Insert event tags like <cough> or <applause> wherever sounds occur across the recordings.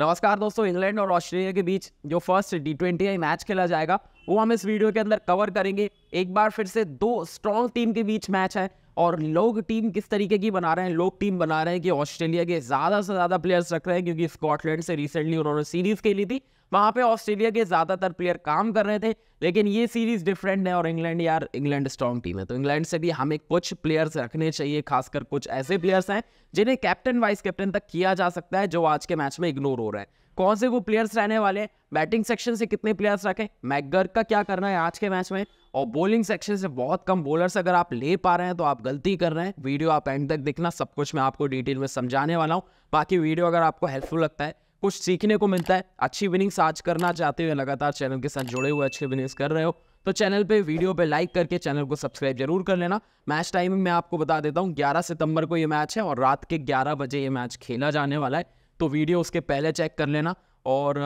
नमस्कार दोस्तों इंग्लैंड और ऑस्ट्रेलिया के बीच जो first T twenty I match खेला जाएगा वो हम इस वीडियो के अंदर कवर करेंगे एक बार फिर से दो स्ट्रॉन्ग टीम के बीच मैच है और लोग टीम किस तरीके की बना रहे हैं लोग टीम बना रहे हैं कि ऑस्ट्रेलिया के ज़्यादा से ज़्यादा प्लेयर्स रख रहे हैं क्योंकि स्कॉटलैंड से रिसेंटली उन्होंने सीरीज़ खेली थी वहां पे ऑस्ट्रेलिया के ज्यादातर प्लेयर काम कर रहे थे लेकिन ये सीरीज डिफरेंट है और इंग्लैंड यार इंग्लैंड स्ट्रॉन्ग टीम है तो इंग्लैंड से भी हमें कुछ प्लेयर्स रखने चाहिए खासकर कुछ ऐसे प्लेयर्स हैं जिन्हें कैप्टन वाइस कैप्टन तक किया जा सकता है जो आज के मैच में इग्नोर हो रहे हैं कौन से वो प्लेयर्स रहने वाले हैं बैटिंग सेक्शन से कितने प्लेयर्स रखें मैगर का क्या करना है आज के मैच में और बॉलिंग सेक्शन से बहुत कम बॉलर्स अगर आप ले पा रहे हैं तो आप गलती कर रहे हैं वीडियो आप एंड तक देखना सब कुछ मैं आपको डिटेल में समझाने वाला हूँ बाकी वीडियो अगर आपको हेल्पफुल लगता है कुछ सीखने को मिलता है अच्छी विनिंग्स आज करना चाहते हुए लगातार चैनल के साथ जुड़े हुए अच्छे विनिंग्स कर रहे हो तो चैनल पे वीडियो पे लाइक करके चैनल को सब्सक्राइब जरूर कर लेना मैच टाइमिंग मैं आपको बता देता हूँ 11 सितंबर को ये मैच है और रात के 11 बजे ये मैच खेला जाने वाला है तो वीडियो उसके पहले चेक कर लेना और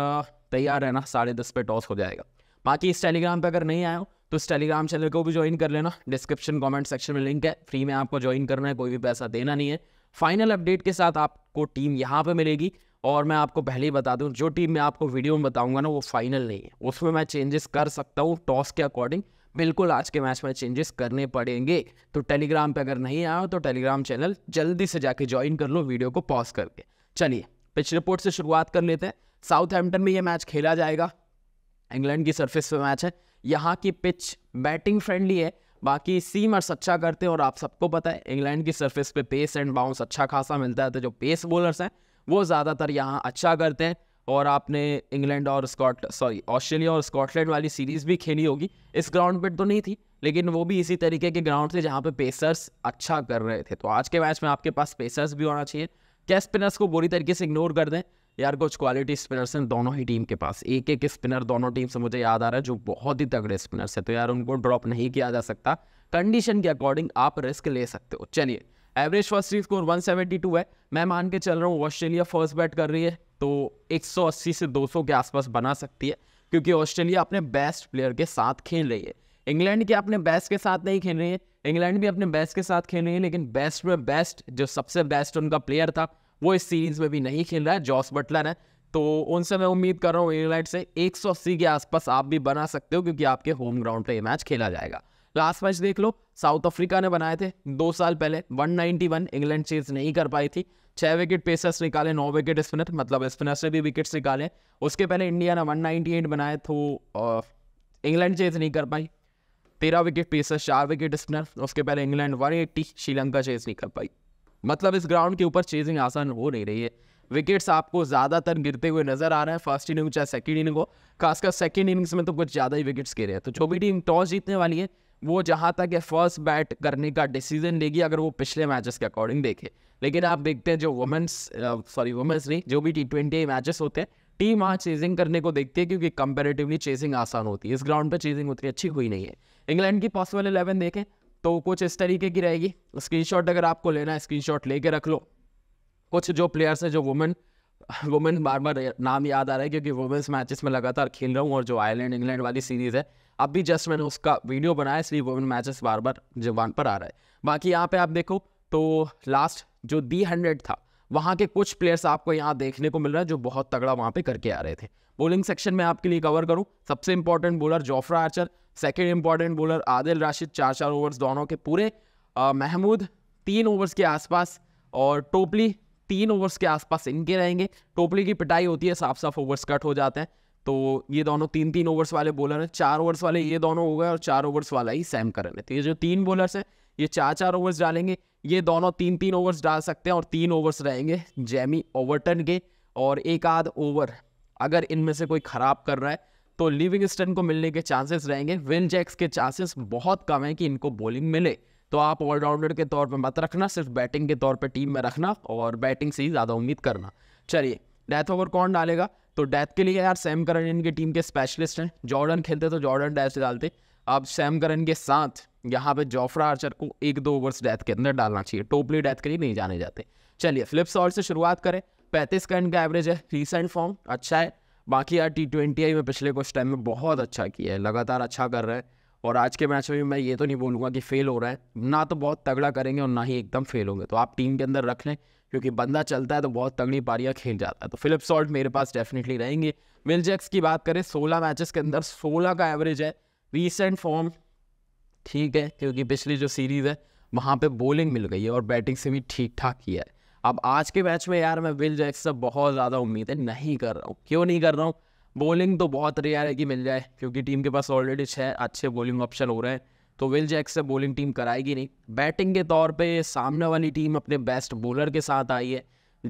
तैयार रहना साढ़े दस पे टॉस हो जाएगा बाकी इस टेलीग्राम पर अगर नहीं आया हो तो इस टेलीग्राम चैनल को भी ज्वाइन कर लेना डिस्क्रिप्शन कॉमेंट सेक्शन में लिंक है फ्री में आपको ज्वाइन करना है कोई भी पैसा देना नहीं है फाइनल अपडेट के साथ आपको टीम यहाँ पर मिलेगी और मैं आपको पहले ही बता दूं जो टीम मैं आपको वीडियो में बताऊंगा ना वो फाइनल नहीं है उसमें मैं चेंजेस कर सकता हूँ टॉस के अकॉर्डिंग बिल्कुल आज के मैच में चेंजेस करने पड़ेंगे तो टेलीग्राम पे अगर नहीं आया हो तो टेलीग्राम चैनल जल्दी से जाके ज्वाइन कर लो वीडियो को पॉज करके चलिए पिच रिपोर्ट से शुरुआत कर लेते हैं साउथ में ये मैच खेला जाएगा इंग्लैंड की सरफेस पे मैच है यहाँ की पिच बैटिंग फ्रेंडली है बाकी सीमर्स अच्छा करते हैं और आप सबको पता है इंग्लैंड की सरफेस पे पेस एंड बाउंस अच्छा खासा मिलता है तो जो पेस बॉलर्स हैं वो ज़्यादातर यहाँ अच्छा करते हैं और आपने इंग्लैंड और स्कॉट सॉरी ऑस्ट्रेलिया और स्कॉटलैंड वाली सीरीज़ भी खेली होगी इस ग्राउंड पर तो नहीं थी लेकिन वो भी इसी तरीके के ग्राउंड थे जहाँ पे पेसर्स अच्छा कर रहे थे तो आज के मैच में आपके पास पेसर्स भी होना चाहिए क्या स्पिनर्स को बुरी तरीके से इग्नोर कर दें यार कुछ क्वालिटी स्पिनर्स हैं दोनों ही टीम के पास एक एक स्पिनर दोनों टीम से मुझे याद आ रहा है जो बहुत ही तगड़े स्पिनर्स है तो यार उनको ड्रॉप नहीं किया जा सकता कंडीशन के अकॉर्डिंग आप रिस्क ले सकते हो चलिए एवरेज फर्स्ट सीरीज स्कोर 172 है मैं मान के चल रहा हूँ ऑस्ट्रेलिया फर्स्ट बैट कर रही है तो 180 से 200 के आसपास बना सकती है क्योंकि ऑस्ट्रेलिया अपने बेस्ट प्लेयर के साथ खेल रही है इंग्लैंड के अपने बेस्ट के साथ नहीं खेल रही है इंग्लैंड भी अपने बेस्ट के साथ खेल रही है लेकिन बेस्ट में बेस्ट जो सबसे बेस्ट उनका प्लेयर था वो इस सीरीज में भी नहीं खेल रहा है जॉस बटलर है तो उनसे मैं उम्मीद कर रहा हूँ इंग्लैंड से 180 के आसपास आप भी बना सकते हो क्योंकि आपके होम ग्राउंड पर ये मैच खेला जाएगा लास्ट मैच देख लो साउथ अफ्रीका ने बनाए थे दो साल पहले 191 इंग्लैंड चेज नहीं कर पाई थी छह विकेट पेसर्स निकाले नौ विकेट स्पिनर मतलब स्पिनर्स ने भी विकेट्स निकाले उसके पहले इंडिया ने 198 बनाए तो इंग्लैंड चेज नहीं कर पाई तेरह विकेट पेसर्स चार विकेट स्पिनर उसके पहले इंग्लैंड वन श्रीलंका चेज नहीं कर पाई मतलब इस ग्राउंड के ऊपर चेजिंग आसान हो नहीं रही है विकेट्स आपको ज़्यादातर गिरते हुए नजर आ रहे हैं फर्स्ट इनिंग चाहे सेकेंड इनिंग हो खासकर सेकेंड इनिंग्स में तो कुछ ज़्यादा ही विकेट्स गिरे हैं तो जो भी टीम टॉस जीतने वाली है वो जहाँ तक फर्स्ट बैट करने का डिसीजन लेगी अगर वो पिछले मैचेस के अकॉर्डिंग देखे लेकिन आप देखते हैं जो वुमेंस सॉरी वुमेंस नहीं जो भी टी ट्वेंटी मैचेस होते हैं टीम वहाँ चेजिंग करने को देखती है क्योंकि कंपेरेटिवली चेजिंग आसान होती है इस ग्राउंड पर चेजिंग उतनी अच्छी हुई नहीं है इंग्लैंड की पॉसिबल इलेवन देखें तो कुछ इस तरीके की रहेगी स्क्रीन अगर आपको लेना है स्क्रीन लेके रख लो कुछ जो प्लेयर्स हैं जो वुमेन <laughs> वुमेन्स बार बार नाम याद आ रहा है क्योंकि वुमेन्स मैचेस में लगातार खेल रहा हूँ और जो आयरलैंड इंग्लैंड वाली सीरीज़ है अब भी जस्ट मैंने उसका वीडियो बनाया इसलिए वुमेन मैचेस बार बार जवान पर आ रहा है बाकी यहाँ पे आप देखो तो लास्ट जो दी हंड्रेड था वहाँ के कुछ प्लेयर्स आपको यहाँ देखने को मिल रहा है जो बहुत तगड़ा वहाँ पे करके आ रहे थे बोलिंग सेक्शन में आपके लिए कवर करूँ सबसे important bowler Jofra Archer second important bowler Adil Rashid चार चार ओवर्स दोनों के पूरे महमूद तीन ओवर्स के आसपास और टोपली तीन ओवर्स के आसपास इनके रहेंगे टोपली की पिटाई होती है साफ साफ ओवर्स कट हो जाते हैं तो ये दोनों तीन तीन ओवर्स वाले बॉलर हैं चार ओवर्स वाले ये दोनों हो गए और चार ओवर्स वाला ही सैम करन है तो ये जो तीन बॉलर्स हैं ये चार चार ओवर्स डालेंगे ये दोनों तीन तीन ओवर्स डाल सकते हैं और तीन ओवर्स रहेंगे जैमी ओवरटन के और एक आध ओवर अगर इनमें से कोई ख़राब कर रहा है तो लिविंगस्टन को मिलने के चांसेस रहेंगे विल जैक्स के चांसेस बहुत कम हैं कि इनको बॉलिंग मिले तो आप ऑलराउंडर के तौर पर मत रखना सिर्फ बैटिंग के तौर पर टीम में रखना और बैटिंग से ही ज़्यादा उम्मीद करना चलिए डेथ ओवर कौन डालेगा तो डेथ के लिए यार सैम करन इनकी टीम के स्पेशलिस्ट हैं जॉर्डन खेलते तो जॉर्डन डेथ से डालते अब सैम करन के साथ यहाँ पे जोफ्रा आर्चर को एक दो ओवर्स डेथ के अंदर डालना चाहिए टोपली डेथ के लिए नहीं जाने जाते चलिए फ्लिप शॉट से शुरुआत करें पैंतीस का इनका एवरेज है रिसेंट फॉर्म अच्छा है बाकी यार टी ट्वेंटी आई में पिछले कुछ टाइम में बहुत अच्छा किया है लगातार अच्छा कर रहे हैं और आज के मैच में भी मैं ये तो नहीं बोलूँगा कि फेल हो रहा है ना तो बहुत तगड़ा करेंगे और ना ही एकदम फेल होंगे तो आप टीम के अंदर रख लें क्योंकि बंदा चलता है तो बहुत तगड़ी पारियाँ खेल जाता है तो फिलिप सॉल्ट मेरे पास डेफिनेटली रहेंगे विल जैक्स की बात करें सोलह मैचेस के अंदर सोलह का एवरेज है रिसेंट फॉर्म ठीक है क्योंकि पिछली जो सीरीज़ है वहाँ पर बॉलिंग मिल गई है और बैटिंग से भी ठीक ठाक किया है अब आज के मैच में यार मैं विल जैक्स से बहुत ज़्यादा उम्मीदें नहीं कर रहा हूँ क्यों नहीं कर रहा हूँ बॉलिंग तो बहुत रेयर है कि मिल जाए क्योंकि टीम के पास ऑलरेडी छः अच्छे बॉलिंग ऑप्शन हो रहे हैं तो विल जैक से बॉलिंग टीम कराएगी नहीं बैटिंग के तौर पे सामने वाली टीम अपने बेस्ट बॉलर के साथ आई है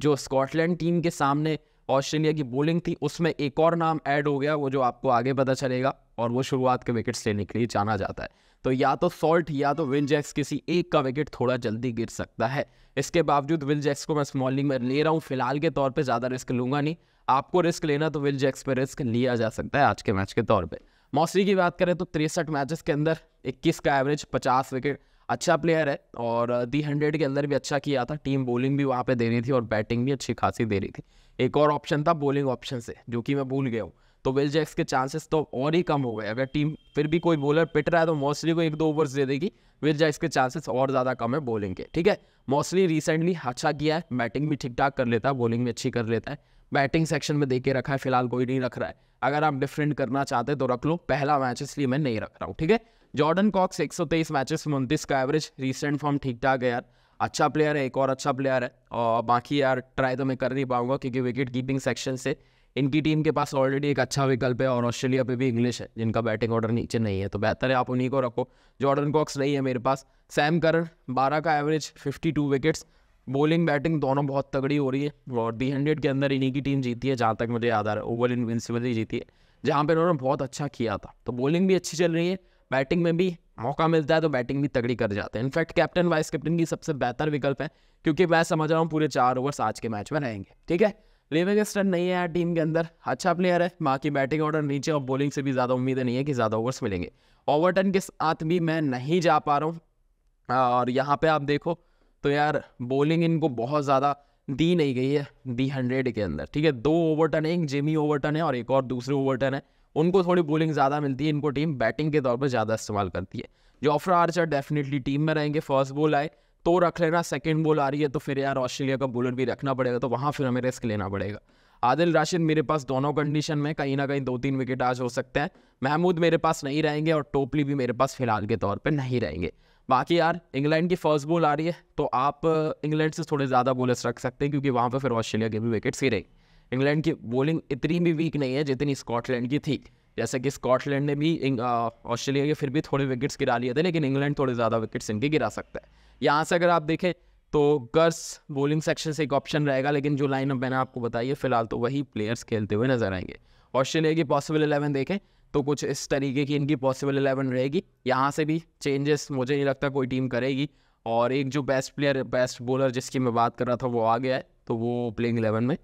जो स्कॉटलैंड टीम के सामने ऑस्ट्रेलिया की बॉलिंग थी उसमें एक और नाम ऐड हो गया वो जो आपको आगे पता चलेगा और वो शुरुआत के विकेट्स लेने के लिए जाना जाता है तो या तो सॉल्ट या तो विल जैक्स किसी एक का विकेट थोड़ा जल्दी गिर सकता है इसके बावजूद विल जैक्स को मैं स्मॉलिंग में ले रहा हूँ फिलहाल के तौर पर ज़्यादा रिस्क लूँगा नहीं आपको रिस्क लेना तो विल जैक्स पर रिस्क लिया जा सकता है आज के मैच के तौर पर मौसरी की बात करें तो तिरसठ मैचेस के अंदर 21 का एवरेज 50 विकेट अच्छा प्लेयर है और दी हंड्रेड के अंदर भी अच्छा किया था टीम बॉलिंग भी वहाँ पे दे रही थी और बैटिंग भी अच्छी खासी दे रही थी एक और ऑप्शन था बॉलिंग ऑप्शन से जो कि मैं भूल गया हूँ तो विल जैक्स के चांसेस तो और ही कम हो गए अगर टीम फिर भी कोई बॉलर पिट रहा है तो मोस्टली को एक दो ओवर्स दे देगी विल जैक्स के चांसेस और ज़्यादा कम है बॉलिंग के ठीक है मोस्टली रिसेंटली अच्छा किया है बैटिंग भी ठीक ठाक कर लेता है बॉलिंग भी अच्छी कर लेता है बैटिंग सेक्शन में देके रखा है फिलहाल कोई नहीं रख रहा है अगर आप डिफरेंट करना चाहते तो रख लो पहला मैच इसलिए मैं नहीं रख रहा हूँ ठीक है जॉर्डन कॉक्स तेईस मैचेस में उनतीस का एवरेज रिसेंट फॉर्म ठीक ठाक है यार अच्छा प्लेयर है एक और अच्छा प्लेयर है और बाकी यार ट्राई तो मैं कर नहीं पाऊंगा क्योंकि विकेट कीपिंग सेक्शन से इनकी टीम के पास ऑलरेडी एक अच्छा विकल्प है और ऑस्ट्रेलिया पे भी इंग्लिश है जिनका बैटिंग ऑर्डर नीचे नहीं है तो बेहतर है आप उन्हीं को रखो जॉर्डन कॉक्स नहीं है मेरे पास सैम करन बारह का average fifty two wickets bowling batting दोनों बहुत तगड़ी हो रही है और दी हंड्रेड के अंदर इन्हीं की टीम जीती है जहाँ तक मुझे याद आ रहा है ओवर इनविंसिबल ही जीती है जहाँ पर उन्होंने बहुत अच्छा किया था तो बॉलिंग भी अच्छी चल रही है बैटिंग में भी मौका मिलता है तो बैटिंग भी तगड़ी कर जाते हैं इनफैक्ट कैप्टन वाइस कैप्टन की सबसे बेहतर विकल्प है क्योंकि मैं समझ रहा हूँ पूरे चार ओवर्स आज के मैच में रहेंगे ठीक है लेविंग स्टन नहीं है यार टीम के अंदर अच्छा प्लेयर है की बैटिंग ऑर्डर नीचे और बॉलिंग से भी ज़्यादा उम्मीद नहीं है कि ज़्यादा ओवर्स मिलेंगे ओवरटन के साथ भी मैं नहीं जा पा रहा हूँ और यहाँ पर आप देखो तो यार बॉलिंग इनको बहुत ज़्यादा दी नहीं गई है दी हंड्रेड के अंदर ठीक है दो ओवरटन है एक जेमी ओवरटन है और एक और दूसरे ओवरटन है उनको थोड़ी बॉलिंग ज़्यादा मिलती है इनको टीम बैटिंग के तौर पर ज़्यादा इस्तेमाल करती है जोफ्रा आर्चर डेफिनेटली टीम में रहेंगे फर्स्ट बॉल आए तो रख लेना सेकेंड बॉल आ रही है तो फिर यार ऑस्ट्रेलिया का बॉलर भी रखना पड़ेगा तो वहाँ फिर हमें रिस्क लेना पड़ेगा आदिल राशिद मेरे पास दोनों कंडीशन में कहीं ना कहीं दो तीन विकेट आज हो सकते हैं महमूद मेरे पास नहीं रहेंगे और टोपली भी मेरे पास फिलहाल के तौर पर नहीं रहेंगे बाकी यार इंग्लैंड की फर्स्ट बॉल आ रही है तो आप इंग्लैंड से थोड़े ज़्यादा बॉलर्स रख सकते हैं क्योंकि वहाँ पर फिर ऑस्ट्रेलिया के भी विकेट्स ही रही इंग्लैंड की बॉलिंग इतनी भी वीक नहीं है जितनी स्कॉटलैंड की थी जैसे कि स्कॉटलैंड ने भी ऑस्ट्रेलिया के फिर भी थोड़े विकेट्स गिरा लिए थे लेकिन इंग्लैंड थोड़े ज़्यादा विकेट्स इनके गिरा सकता है यहाँ से अगर आप देखें तो गर्स बॉलिंग सेक्शन से एक ऑप्शन रहेगा लेकिन जो लाइनअप मैंने आपको बताई है फिलहाल तो वही प्लेयर्स खेलते हुए नजर आएंगे ऑस्ट्रेलिया की पॉसिबल इलेवन देखें तो कुछ इस तरीके की इनकी पॉसिबल इलेवन रहेगी यहाँ से भी चेंजेस मुझे नहीं लगता कोई टीम करेगी और एक जो बेस्ट प्लेयर बेस्ट बॉलर जिसकी मैं बात कर रहा था वो आ गया है तो वो प्लेइंग इलेवन में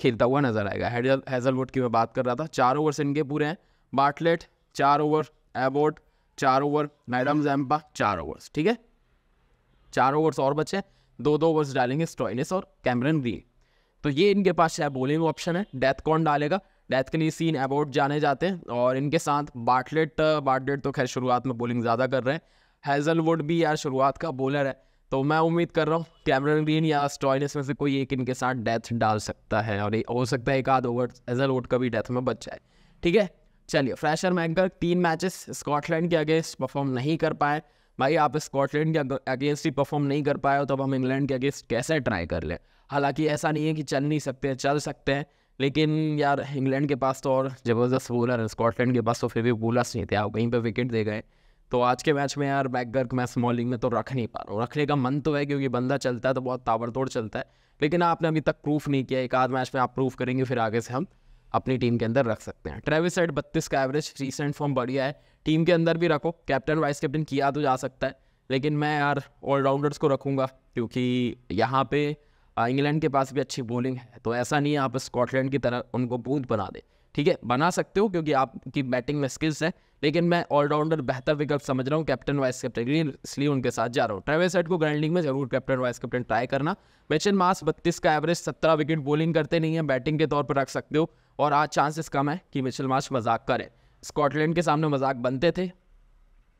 खेलता हुआ नज़र आएगा हैजलवुड की मैं बात कर रहा था चार ओवर्स इनके पूरे हैं बाटलेट चार ओवर एबोट चार ओवर मैडम जैम्पा चार ओवर्स ठीक है चार ओवर्स और बचे हैं दो दो ओवर्स डालेंगे स्टॉइनिस और कैमरन ग्रीन तो ये इनके पास चाहे बोलिंग ऑप्शन है डेथ कौन डालेगा डेथकली सीन अबाउट जाने जाते हैं और इनके साथ बार्टलेट बार्टलेट uh, तो खैर शुरुआत में बॉलिंग ज़्यादा कर रहे हैं हैज़लवुड भी यार शुरुआत का बॉलर है तो मैं उम्मीद कर रहा हूँ कैमरन ग्रीन या स्टॉइनस में से कोई एक इनके साथ डेथ डाल सकता है और हो सकता है एक आध ओवर हेजलवुड का भी डेथ में बच जाए ठीक है चलिए फ्रेशर मैंकर तीन मैचेस स्कॉटलैंड के अगेंस्ट परफॉर्म नहीं कर पाए भाई आप स्कॉटलैंड के अगेंस्ट ही परफॉर्म नहीं कर पाए हो तो अब हम इंग्लैंड के अगेंस्ट कैसे ट्राई कर लें हालांकि ऐसा नहीं है कि चल नहीं सकते चल सकते हैं लेकिन यार इंग्लैंड के पास तो और ज़बरदस्त बॉलर है स्कॉटलैंड के पास तो फिर भी बॉलर्स नहीं थे आप वहीं पर विकेट दे गए तो आज के मैच में यार बैकगर्क मैं स्मॉलिंग में तो रख नहीं पा रहा हूँ रखने का मन तो है क्योंकि बंदा चलता है तो बहुत ताबड़तोड़ चलता है लेकिन आपने अभी तक प्रूफ नहीं किया एक आध मैच में आप प्रूफ करेंगे फिर आगे से हम अपनी टीम के अंदर रख सकते हैं ट्रेविस हेड बत्तीस का एवरेज रिसेंट फॉर्म बढ़िया है टीम के अंदर भी रखो कैप्टन वाइस कैप्टन किया तो जा सकता है लेकिन मैं यार ऑलराउंडर्स को रखूँगा क्योंकि यहाँ पर इंग्लैंड के पास भी अच्छी बॉलिंग है तो ऐसा नहीं है आप स्कॉटलैंड की तरह उनको बूंद बना दें ठीक है बना सकते हो क्योंकि आपकी बैटिंग में स्किल्स है लेकिन मैं ऑलराउंडर बेहतर विकल्प समझ रहा हूँ कैप्टन वाइस कैप्टन के लिए इसलिए उनके साथ जा रहा हूँ ट्रेवल सेट को ग्राइंडिंग में जरूर कैप्टन वाइस कैप्टन ट्राई करना मेचन मास बत्तीस का एवरेज सत्रह विकेट बॉलिंग करते नहीं है बैटिंग के तौर पर रख सकते हो और आज चांसेस कम है कि मिचल मास मजाक करें स्कॉटलैंड के सामने मजाक बनते थे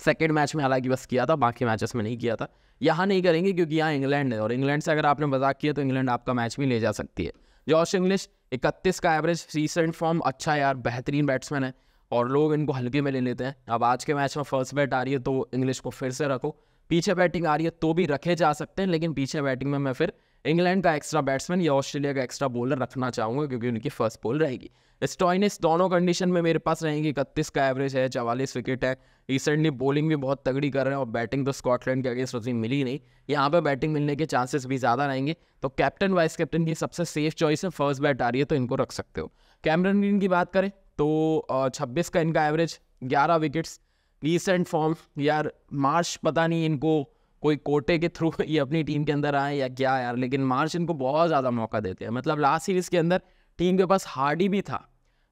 सेकेंड मैच में हालांकि बस किया था बाकी मैचेस में नहीं किया था यहाँ नहीं करेंगे क्योंकि यहाँ इंग्लैंड है और इंग्लैंड से अगर आपने मजाक किया तो इंग्लैंड आपका मैच भी ले जा सकती है जॉश इंग्लिश इकतीस का एवरेज रिसेंट फॉर्म अच्छा यार बेहतरीन बैट्समैन है और लोग इनको हल्के में ले लेते हैं अब आज के मैच में फर्स्ट बैट आ रही है तो इंग्लिश को फिर से रखो पीछे बैटिंग आ रही है तो भी रखे जा सकते हैं लेकिन पीछे बैटिंग में मैं फिर इंग्लैंड का एक्स्ट्रा बैट्समैन या ऑस्ट्रेलिया का एक्स्ट्रा बॉलर रखना चाहूँगा क्योंकि उनकी फर्स्ट बॉल रहेगी स्टॉइनिस दोनों कंडीशन में मेरे पास रहेंगे इकतीस का एवरेज है चवालीस विकेट है रिसेंटली बॉलिंग भी बहुत तगड़ी कर रहे हैं और बैटिंग तो स्कॉटलैंड के अगेंस्ट उसी मिली नहीं यहाँ पर बैटिंग मिलने के चांसेस भी ज़्यादा रहेंगे तो कैप्टन वाइस कैप्टन की सबसे सेफ चॉइस है फर्स्ट बैट आ रही है तो इनको रख सकते हो कैमरन ग्रीन की बात करें तो छब्बीस का इनका एवरेज ग्यारह विकेट्स रिसेंट फॉर्म यार मार्च पता नहीं इनको कोई कोटे के थ्रू <laughs> ये अपनी टीम के अंदर आए या क्या यार लेकिन मार्च इनको बहुत ज़्यादा मौका देते हैं मतलब लास्ट सीरीज़ के अंदर टीम के पास हार्डी भी था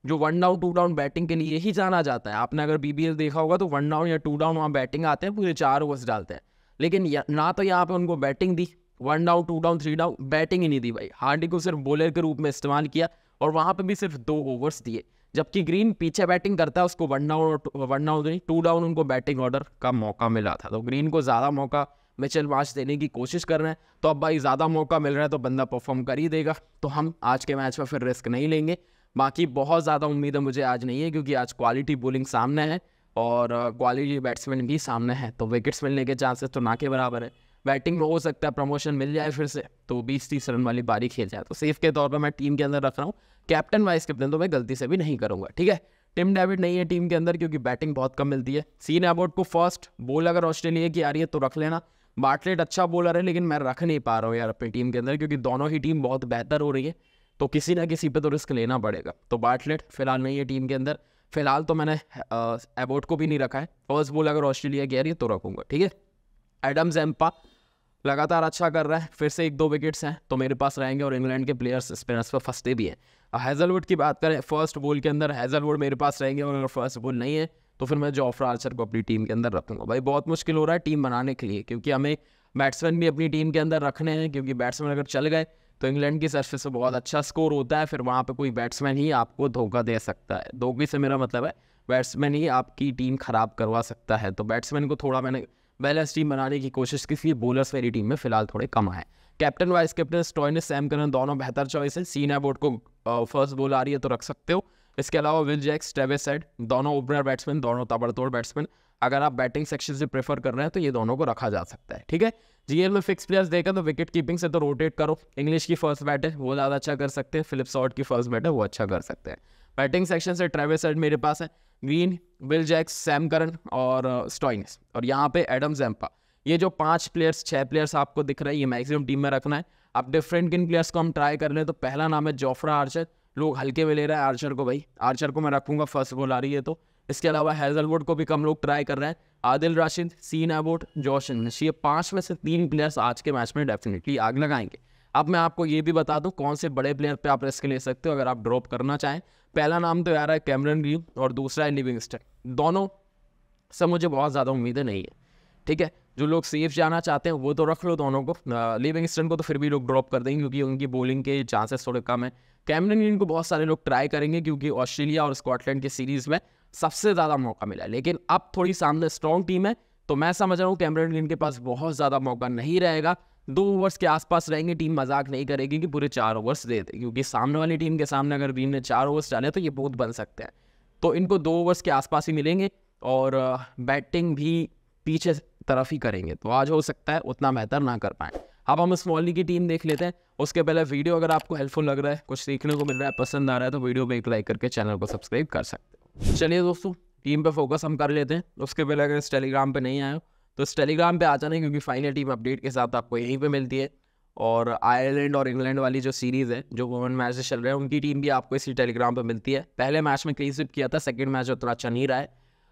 जो one down two down batting के लिए ही जाना जाता है आपने अगर बीबीएल देखा होगा तो वन डाउन या टू डाउन वहाँ बैटिंग आते हैं पूरे चार ओवर्स डालते हैं लेकिन ना तो यहाँ पे उनको बैटिंग दी one down two down three down batting ही नहीं दी भाई हार्डिक को सिर्फ बॉलर के रूप में इस्तेमाल किया और वहाँ पर भी सिर्फ दो ओवर्स दिए जबकि ग्रीन पीछे बैटिंग करता है उसको वन डाउन वन डाउन नहीं टू डाउन उनको बैटिंग ऑर्डर का मौका मिला था तो ग्रीन को ज़्यादा मौका मिचल मार्च देने की कोशिश कर रहे हैं तो अब भाई ज़्यादा मौका मिल रहा है तो बंदा परफॉर्म कर ही देगा तो हम आज के मैच में फिर रिस्क नहीं लेंगे बाकी बहुत ज़्यादा उम्मीद है मुझे आज नहीं है क्योंकि आज क्वालिटी बोलिंग सामने है और क्वालिटी बैट्समैन भी सामने है तो विकेट्स मिलने के चांसेस तो ना के बराबर है बैटिंग में हो सकता है प्रमोशन मिल जाए फिर से तो बीस तीस रन वाली बारी खेल जाए तो सेफ के तौर पर मैं टीम के अंदर रख रहा हूँ कैप्टन वाइस कैप्टन तो मैं गलती से भी नहीं करूँगा ठीक है टिम डेविड नहीं है टीम के अंदर क्योंकि बैटिंग बहुत कम मिलती है सीन अबाउट को फर्स्ट बॉल अगर ऑस्ट्रेलिया की आ रही है तो रख लेना बाटलेट अच्छा बॉलर है लेकिन मैं रख नहीं पा रहा हूँ यार अपनी टीम के अंदर क्योंकि दोनों ही टीम बहुत बेहतर हो रही है तो किसी ना किसी पे तो रिस्क लेना पड़ेगा तो बार्टलेट फिलहाल नहीं है टीम के अंदर फिलहाल तो मैंने एबोट को भी नहीं रखा है फर्स्ट बोल अगर ऑस्ट्रेलिया गया रही है तो रखूंगा ठीक है एडम जैम्पा लगातार अच्छा कर रहा है फिर से एक दो विकेट्स हैं तो मेरे पास रहेंगे और इंग्लैंड के प्लेयर्स स्पिनर्स पर फंसते भी हैं हैज़लवुड की बात करें फर्स्ट बॉल के अंदर हैज़लवुड मेरे पास रहेंगे और अगर फर्स्ट बॉल नहीं है तो फिर मैं जॉफ्रा आर्चर को अपनी टीम के अंदर रखूँगा भाई बहुत मुश्किल हो रहा है टीम बनाने के लिए क्योंकि हमें बैट्समैन भी अपनी टीम के अंदर रखने हैं क्योंकि बैट्समैन अगर चल गए तो इंग्लैंड की सरफेस पर बहुत हम्म। अच्छा स्कोर होता है फिर वहाँ पर कोई बैट्समैन ही आपको धोखा दे सकता है धोखे से मेरा मतलब है बैट्समैन ही आपकी टीम ख़राब करवा सकता है तो बैट्समैन को थोड़ा मैंने बैलेंस टीम बनाने की कोशिश की थी बोलर्स वाली टीम में फिलहाल थोड़े कम आए captain vice captain Stoinis Sam Curran दोनों बेहतर चॉइस है सीना बोर्ड को फर्स्ट बॉल आ रही है तो रख सकते हो इसके अलावा विल जैक्स टेविस सेड दोनों ओपनर बैट्समैन दोनों ताबड़तोड़ बैट्समैन अगर आप बैटिंग सेक्शन से प्रेफर कर रहे हैं तो ये दोनों को रखा जा सकता है ठीक है जीएल में फिक्स प्लेयर्स देखा तो विकेट कीपिंग से तो रोटेट करो इंग्लिश की फर्स्ट बैट है वो ज़्यादा अच्छा कर सकते हैं फिलिप सॉट की फर्स्ट बैट है वो अच्छा कर सकते हैं बैटिंग सेक्शन से ट्रेविस हेड मेरे पास है Green Will Jacks Sam Curran और स्टॉइनिस uh, और यहाँ पे एडम जैम्पा ये जो पांच प्लेयर्स छह प्लेयर्स आपको दिख रहे हैं ये मैक्सिमम टीम में रखना है आप डिफरेंट किन प्लेयर्स को हम ट्राई कर ले तो पहला नाम है जोफ्रा आर्चर लोग हल्के में ले रहे हैं आर्चर को भाई आर्चर को मैं रखूंगा फर्स्ट बॉल आ रही है तो इसके अलावा हैजलवुड को भी कम लोग ट्राई कर रहे हैं आदिल राशिद सीन अबोट जोशन ये पाँच में से तीन प्लेयर्स आज के मैच में डेफिनेटली आग लगाएंगे अब मैं आपको ये भी बता दूं कौन से बड़े प्लेयर पे आप रिस्क ले सकते हो अगर आप ड्रॉप करना चाहें पहला नाम तो यार है कैमरन रियू और दूसरा है लिविंगस्टन दोनों से मुझे बहुत ज़्यादा उम्मीदें नहीं है ठीक है जो लोग सेफ जाना चाहते हैं वो तो रख लो दोनों को लिविंगस्टन को तो फिर भी लोग ड्रॉप कर देंगे क्योंकि उनकी बॉलिंग के चांसेस थोड़े कम है कैमरन ग्रीन को बहुत सारे लोग ट्राई करेंगे क्योंकि ऑस्ट्रेलिया और स्कॉटलैंड की सीरीज़ में सबसे ज़्यादा मौका मिला लेकिन अब थोड़ी सामने स्ट्रॉन्ग टीम है तो मैं समझ रहा हूँ कैमरन ग्रीन के पास बहुत ज़्यादा मौका नहीं रहेगा दो ओवर्स के आसपास रहेंगे टीम मजाक नहीं करेगी कि पूरे चार ओवर्स दे दे क्योंकि सामने वाली टीम के सामने अगर ग्रीन ने चार ओवर्स डाले तो ये बहुत बन सकते हैं तो इनको दो ओवर्स के आसपास ही मिलेंगे और बैटिंग भी पीछे तरफ ही करेंगे तो आज हो सकता है उतना बेहतर ना कर पाए अब हम स्मॉली की टीम देख लेते हैं उसके पहले वीडियो अगर आपको हेल्पफुल लग रहा है कुछ सीखने को मिल रहा है पसंद आ रहा है तो वीडियो में एक लाइक करके चैनल को सब्सक्राइब कर सकते हैं चलिए दोस्तों टीम पे फोकस हम कर लेते हैं उसके पहले अगर इस टेलीग्राम पे नहीं आए हो तो इस टेलीग्राम पे आ जाना क्योंकि फाइनल टीम अपडेट के साथ आपको यहीं पे मिलती है और आयरलैंड और इंग्लैंड वाली जो सीरीज़ है जो वुमेन मैचेस चल रहे हैं उनकी टीम भी आपको इसी टेलीग्राम पर मिलती है पहले मैच में क्लीन स्विप किया था सेकेंड मैच उतना अच्छा नहीं रहा है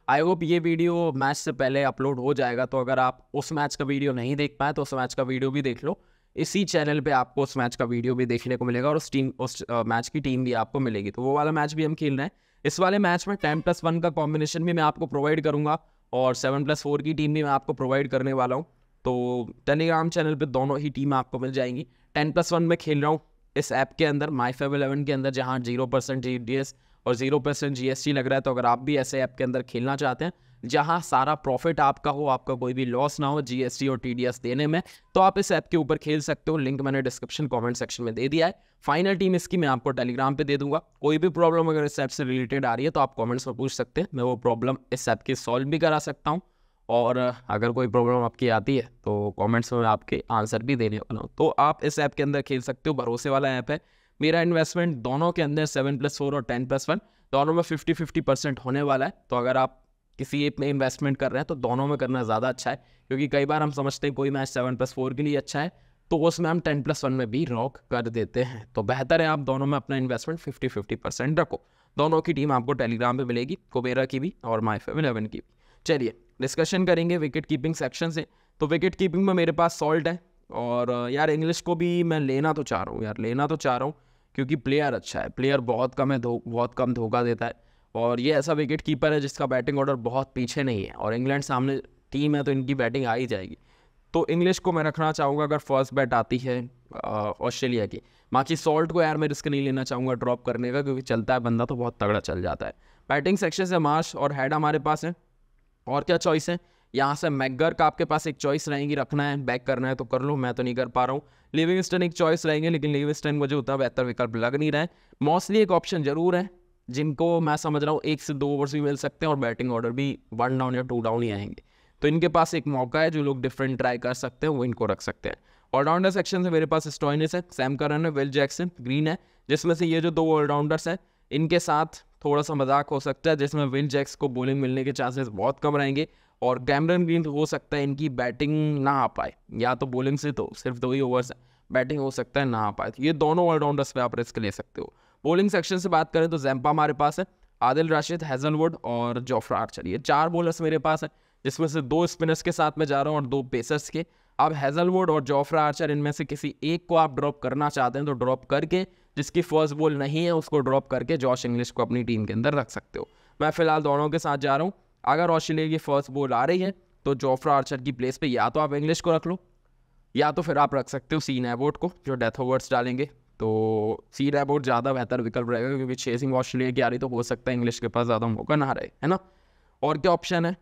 आई होप ये वीडियो मैच से पहले अपलोड हो जाएगा तो अगर आप उस मैच का वीडियो नहीं देख पाए तो उस मैच का वीडियो भी देख लो इसी चैनल पे आपको उस मैच का वीडियो भी देखने को मिलेगा और उस टीम उस मैच की टीम भी आपको मिलेगी तो वो वाला मैच भी हम खेल रहे हैं इस वाले मैच में टेन प्लस वन का कॉम्बिनेशन भी मैं आपको प्रोवाइड करूँगा और सेवन प्लस फोर की टीम भी मैं आपको प्रोवाइड करने वाला हूँ तो टेलीग्राम चैनल पर दोनों ही टीम आपको मिल जाएंगी टेन प्लस वन में खेल रहा हूँ इस ऐप के अंदर माई फेव इलेवन के अंदर जहाँ zero percent G D S और जीरो परसेंट टी लग रहा है तो अगर आप भी ऐसे ऐप के अंदर खेलना चाहते हैं जहां सारा प्रॉफिट आपका हो आपका कोई भी लॉस ना हो जीएसटी और टीडीएस देने में तो आप इस ऐप के ऊपर खेल सकते हो लिंक मैंने डिस्क्रिप्शन कमेंट सेक्शन में दे दिया है फाइनल टीम इसकी मैं आपको टेलीग्राम पे दे दूंगा कोई भी प्रॉब्लम अगर इस ऐप से रिलेटेड आ रही है तो आप कमेंट्स में पूछ सकते हैं मैं वो प्रॉब्लम इस ऐप की सॉल्व भी करा सकता हूँ और अगर कोई प्रॉब्लम आपकी आती है तो कमेंट्स में आपके आंसर भी देने वाला हूँ तो आप इस ऐप के अंदर खेल सकते हो भरोसे वाला ऐप है मेरा इन्वेस्टमेंट दोनों के अंदर सेवन प्लस फोर और टेन प्लस वन दोनों में फिफ्टी फिफ्टी परसेंट होने वाला है तो अगर आप किसी एक में इन्वेस्टमेंट कर रहे हैं तो दोनों में करना ज़्यादा अच्छा है क्योंकि कई बार हम समझते हैं कोई मैच सेवन प्लस फोर के लिए अच्छा है तो उसमें हम टेन प्लस वन में भी रॉक कर देते हैं तो बेहतर है आप दोनों में अपना इन्वेस्टमेंट फिफ्टी फिफ्टी परसेंट रखो दोनों की टीम आपको टेलीग्राम पे मिलेगी कुबेरा की भी और माई फेव इलेवन की भी चलिए डिस्कशन करेंगे विकेट कीपिंग सेक्शन से तो विकेट कीपिंग में मेरे पास सॉल्ट है और यार इंग्लिश को भी मैं लेना तो चाह रहा हूँ यार लेना तो चाह रहा हूँ क्योंकि प्लेयर अच्छा है प्लेयर बहुत कम है बहुत कम धोखा देता है और ये ऐसा विकेट कीपर है जिसका बैटिंग ऑर्डर बहुत पीछे नहीं है और इंग्लैंड सामने टीम है तो इनकी बैटिंग आ ही जाएगी तो इंग्लिश को मैं रखना चाहूँगा अगर फर्स्ट बैट आती है ऑस्ट्रेलिया की बाकी सॉल्ट को यार मैं रिस्क नहीं लेना चाहूँगा ड्रॉप करने का क्योंकि चलता है बंदा तो बहुत तगड़ा चल जाता है बैटिंग सेक्शन से मार्श और हैड हमारे पास हैं और क्या चॉइस है यहाँ से मैगर का आपके पास एक चॉइस रहेगी रखना है बैक करना है तो कर लो मैं तो नहीं कर पा रहा हूँ स्टन एक चॉइस रहेंगे लेकिन लिविंगस्टन मुझे उतना बेहतर विकल्प लग नहीं रहा है मोस्टली एक ऑप्शन जरूर है जिनको मैं समझ रहा हूँ एक से दो ओवर्स भी मिल सकते हैं और बैटिंग ऑर्डर भी वन डाउन या टू डाउन ही आएंगे तो इनके पास एक मौका है जो लोग डिफरेंट ट्राई कर सकते हैं वो इनको रख सकते हैं ऑलराउंडर सेक्शन से मेरे पास स्टॉइनिस है सैम करन है विल जैक्सन ग्रीन है जिसमें से ये जो दो ऑलराउंडर्स हैं इनके साथ थोड़ा सा मजाक हो सकता है जिसमें विल जैक्स को बॉलिंग मिलने के चांसेस बहुत कम रहेंगे और कैमरन ग्रीन तो हो सकता है इनकी बैटिंग ना आ पाए या तो बॉलिंग से तो सिर्फ दो ही ओवर्स बैटिंग हो सकता है ना आ पाए तो ये दोनों ऑलराउंडर्स पे आप रिस्क ले सकते हो बॉलिंग सेक्शन से बात करें तो जैम्पा हमारे पास है आदिल राशिद हैजनवुड और जोफ्रा आर्चर ये चार बॉलर्स मेरे पास है जिसमें से दो स्पिनर्स के साथ मैं जा रहा हूँ और दो पेसर्स के अब हैजलवुड और जोफ्रा आर्चर इनमें से किसी एक को आप ड्रॉप करना चाहते हैं तो ड्रॉप करके जिसकी फर्स्ट बॉल नहीं है उसको ड्रॉप करके जॉश इंग्लिश को अपनी टीम के अंदर रख सकते हो मैं फिलहाल दोनों के साथ जा रहा हूँ अगर ऑस्ट्रेलिया की फर्स्ट बॉल आ रही है तो जोफ्रा आर्चर की प्लेस पे या तो आप इंग्लिश को रख लो या तो फिर आप रख सकते हो सीन एबोट को जो डेथ ओवर्स डालेंगे तो सीन एबोट ज़्यादा बेहतर विकल्प रहेगा क्योंकि चेसिंग ऑस्ट्रेलिया की आ रही तो हो सकता है इंग्लिश के पास ज़्यादा मौका ना रहे है ना और क्या ऑप्शन है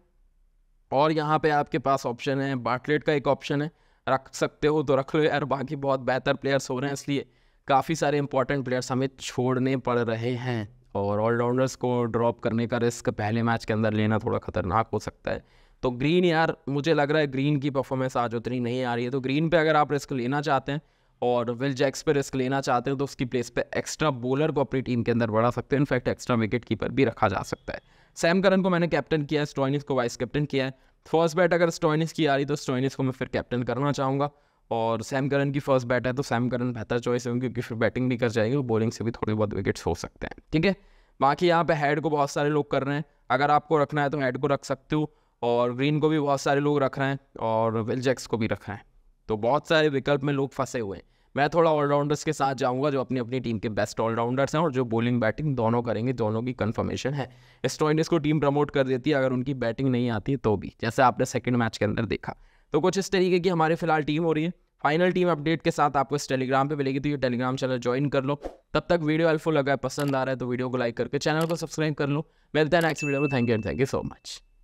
और यहाँ पे आपके पास ऑप्शन है बाटलेट का एक ऑप्शन है रख सकते हो तो रख लो यार बाकी बहुत बेहतर प्लेयर्स हो रहे हैं इसलिए काफ़ी सारे इंपॉर्टेंट प्लेयर्स हमें छोड़ने पड़ रहे हैं और ऑलराउंडर्स को ड्रॉप करने का रिस्क पहले मैच के अंदर लेना थोड़ा खतरनाक हो सकता है तो ग्रीन यार मुझे लग रहा है ग्रीन की परफॉर्मेंस आज उतनी नहीं आ रही है तो ग्रीन पे अगर आप रिस्क लेना चाहते हैं और विल जैक्स पे रिस्क लेना चाहते हैं तो उसकी प्लेस पे एक्स्ट्रा बॉलर को अपनी टीम के अंदर बढ़ा सकते हैं इनफैक्ट एक्स्ट्रा विकेट कीपर भी रखा जा सकता है सैम करन को मैंने कैप्टन किया है स्टॉइनिस को वाइस कैप्टन किया है फर्स्ट बैट अगर स्टॉइनिस की आ रही तो स्टॉइनिस को मैं फिर कैप्टन करना चाहूँगा और सैम करन की फर्स्ट बैट है तो सैम करन बेहतर चॉइस है क्योंकि फिर बैटिंग भी कर जाएगी और बॉलिंग से भी थोड़े बहुत विकेट्स हो सकते हैं ठीक है बाकी यहाँ पे हेड को बहुत सारे लोग कर रहे हैं अगर आपको रखना है तो हेड को रख सकते हो और ग्रीन को भी बहुत सारे लोग रख रहे हैं और विल जैक्स को भी रख रहे हैं तो बहुत सारे विकल्प में लोग फंसे हुए हैं मैं थोड़ा ऑलराउंडर्स के साथ जाऊंगा जो अपनी अपनी टीम के बेस्ट ऑलराउंडर्स हैं और जो बॉलिंग बैटिंग दोनों करेंगे दोनों की कंफर्मेशन है स्टोइनिस को टीम प्रमोट कर देती है अगर उनकी बैटिंग नहीं आती तो भी जैसे आपने सेकंड मैच के अंदर देखा तो कुछ इस तरीके की हमारी फिलहाल टीम हो रही है फाइनल टीम अपडेट के साथ आपको इस टेलीग्राम पे मिलेगी तो ये टेलीग्राम चैनल ज्वाइन कर लो तब तक वीडियो हेल्पफुल लगा है पसंद आ रहा है तो वीडियो को लाइक करके चैनल को सब्सक्राइब कर लो मिलता है नेक्स्ट वीडियो में thank you and thank you so much